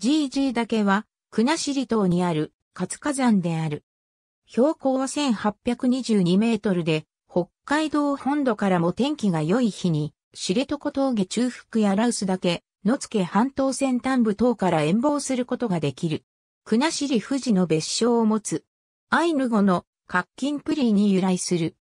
GG 岳は、国後島にある活火山である。標高は1822メートルで、北海道本土からも天気が良い日に、知床峠中腹や羅臼岳、野付半島先端部等から遠望することができる。国後富士の別称を持つ。アイヌ語のカッキンプリーに由来する。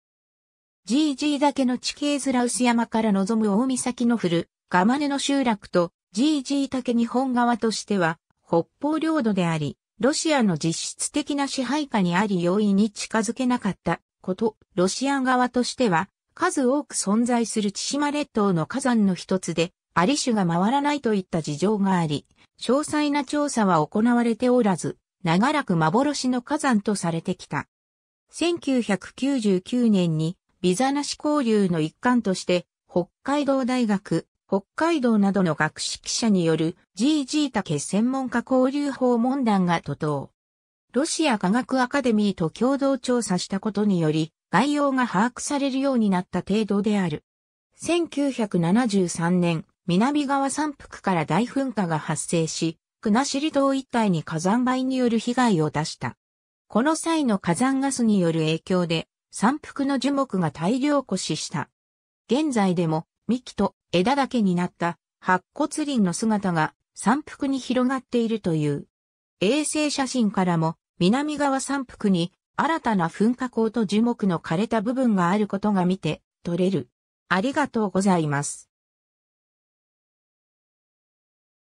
GG 岳の地形ズウス山から望む大岬の降る、ガマネの集落と GG 竹日本側としては、北方領土であり、ロシアの実質的な支配下にあり容易に近づけなかったこと、ロシア側としては、数多く存在する千島列島の火山の一つで、アリ種が回らないといった事情があり、詳細な調査は行われておらず、長らく幻の火山とされてきた。1999年にビザなし交流の一環として、北海道大学北海道などの学識者による GG 竹専門家交流法問題が徒党。ロシア科学アカデミーと共同調査したことにより、概要が把握されるようになった程度である。1973年、南側山腹から大噴火が発生し、国後島一帯に火山灰による被害を出した。この際の火山ガスによる影響で、山腹の樹木が大量枯死した。現在でも、幹と枝だけになった白骨林の姿が山腹に広がっているという。衛星写真からも南側山腹に新たな噴火口と樹木の枯れた部分があることが見て取れる。ありがとうございます。